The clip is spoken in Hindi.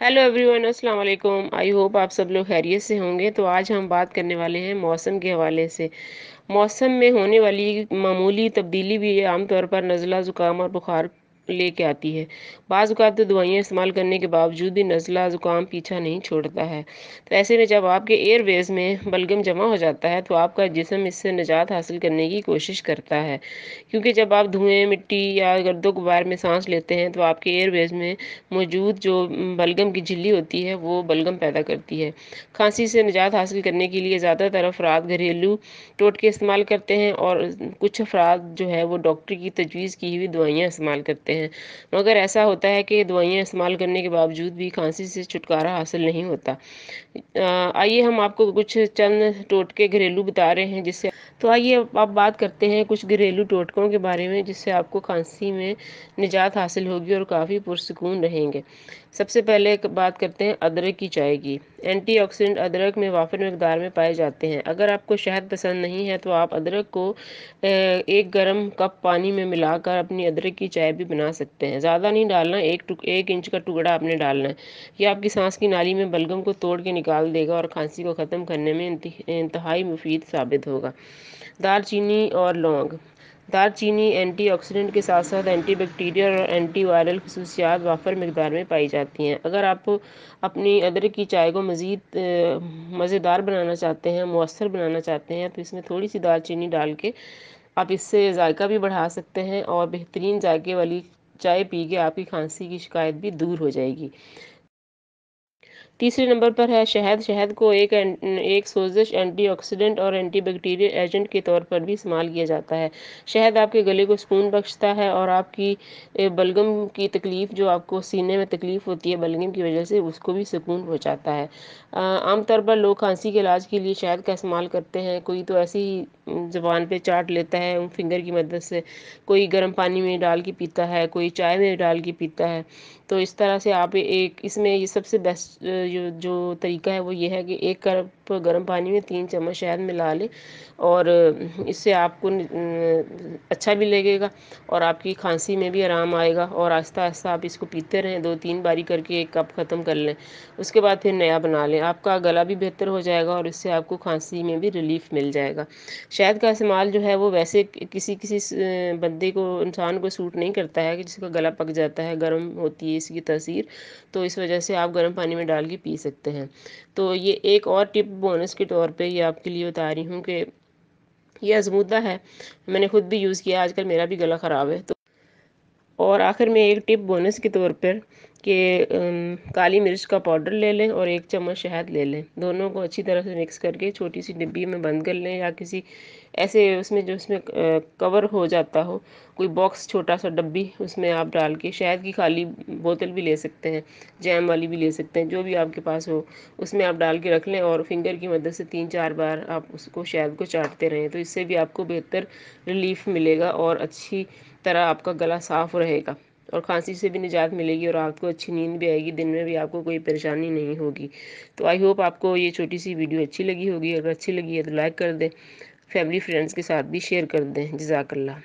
हेलो एवरीवन अस्सलाम वालेकुम आई होप आप सब लोग खैरियत से होंगे तो आज हम बात करने वाले हैं मौसम के हवाले से मौसम में होने वाली मामूली तब्दीली भी आमतौर पर नज़ला ज़ुकाम और बुखार लेके आती है बाज़ अवत तो दवाइयाँ इस्तेमाल करने के बावजूद भी नज़ला ज़ुकाम पीछा नहीं छोड़ता है तो ऐसे में जब आपके एयरवेज में बलगम जमा हो जाता है तो आपका जिसम इससे निजात हासिल करने की कोशिश करता है क्योंकि जब आप धुएँ मिट्टी या गर्दो गुबार में सांस लेते हैं तो आपके एयरवेज में मौजूद जो बलगम की झिल्ली होती है वो बलगम पैदा करती है खांसी से निजात हासिल करने के लिए ज़्यादातर अफराद घरेलू टोटके इस्तेमाल करते हैं और कुछ अफराद जो है वो डॉक्टर की तजवीज़ की हुई दवाइयाँ इस्तेमाल करते हैं हैं मगर ऐसा होता है कि दवाइयाँ इस्तेमाल करने के बावजूद भी खांसी से छुटकारा हासिल नहीं होता आइए हम आपको कुछ चंद टोटके घरेलू बता रहे हैं जिससे तो आइए अब बात करते हैं कुछ घरेलू टोटकों के बारे में जिससे आपको खांसी में निजात हासिल होगी और काफ़ी पुरसकून रहेंगे सबसे पहले बात करते हैं अदरक की चाय की एंटीऑक्सीडेंट अदरक में वाफिन मकदार में पाए जाते हैं अगर आपको शहद पसंद नहीं है तो आप अदरक को एक गर्म कप पानी में मिलाकर अपनी अदरक की चाय भी बना सकते हैं ज़्यादा नहीं डालना एक एक इंच का टुकड़ा आपने डालना है यह आपकी सांस की नाली में बलगम को तोड़ के निकाल देगा और खांसी को ख़त्म करने में इंतहाई मुफीद साबित होगा दालचीनी और लौंग दालचीनी एंटीऑक्सीडेंट के साथ साथ एंटीबैक्टीरियल और एंटीवायरल खसूसियात वाफर मकदार में पाई जाती हैं अगर आप अपनी अदरक की चाय को मज़ीद मज़ेदार बनाना चाहते हैं मौसर बनाना चाहते हैं तो इसमें थोड़ी सी दालचीनी डाल के आप इससे जायका भी बढ़ा सकते हैं और बेहतरीन जायके वाली चाय पी के आपकी खांसी की शिकायत भी दूर हो जाएगी तीसरे नंबर पर है शहद शहद को एक एक सोजिश एंटीऑक्सीडेंट और एंटीबैक्टीरियल एजेंट के तौर पर भी इस्तेमाल किया जाता है शहद आपके गले को सुकून बख्शता है और आपकी बलगम की तकलीफ़ जो आपको सीने में तकलीफ़ होती है बलगम की वजह से उसको भी सुकून पहुँचाता है आमतौर पर लोग खांसी के इलाज के लिए शहद का इस्तेमाल करते हैं कोई तो ऐसी ज़बान पर चाट लेता है फिंगर की मदद से कोई गर्म पानी में डाल के पीता है कोई चाय में डाल के पीता है तो इस तरह से आप एक इसमें ये सबसे बेस्ट जो जो तरीका है वो ये है कि एक कर गर्म पानी में तीन चम्मच शहद मिला लें और इससे आपको अच्छा भी लगेगा और आपकी खांसी में भी आराम आएगा और आस्ता आस्ता आप इसको पीते रहें दो तीन बारी करके एक कप ख़त्म कर लें उसके बाद फिर नया बना लें आपका गला भी बेहतर हो जाएगा और इससे आपको खांसी में भी रिलीफ मिल जाएगा शहद का इस्तेमाल जो है वो वैसे किसी किसी बंदे को इंसान को सूट नहीं करता है कि जिसका गला पक जाता है गर्म होती है इसकी तसीर तो इस वजह से आप गर्म पानी में डाल के पी सकते हैं तो ये एक और टिप बोनस के तौर पे ये आपके लिए बता रही हूँ कि ये आजमूदा है मैंने ख़ुद भी यूज़ किया आजकल मेरा भी गला ख़राब है तो और आखिर में एक टिप बोनस के तौर पर कि काली मिर्च का पाउडर ले लें और एक चम्मच शहद ले लें दोनों को अच्छी तरह से मिक्स करके छोटी सी डिब्बी में बंद कर लें या किसी ऐसे उसमें जो उसमें कवर हो जाता हो कोई बॉक्स छोटा सा डब्बी उसमें आप डाल के शहद की खाली बोतल भी ले सकते हैं जैम वाली भी ले सकते हैं जो भी आपके पास हो उसमें आप डाल के रख लें और फिंगर की मदद से तीन चार बार आप उसको शहद को चाटते रहें तो इससे भी आपको बेहतर रिलीफ मिलेगा और अच्छी तरह आपका गला साफ रहेगा और खांसी से भी निजात मिलेगी और आपको अच्छी नींद भी आएगी दिन में भी आपको कोई परेशानी नहीं होगी तो आई होप आपको ये छोटी सी वीडियो अच्छी लगी होगी अगर अच्छी लगी है तो लाइक कर दें फैमिली फ्रेंड्स के साथ भी शेयर कर दें जजाकल्ला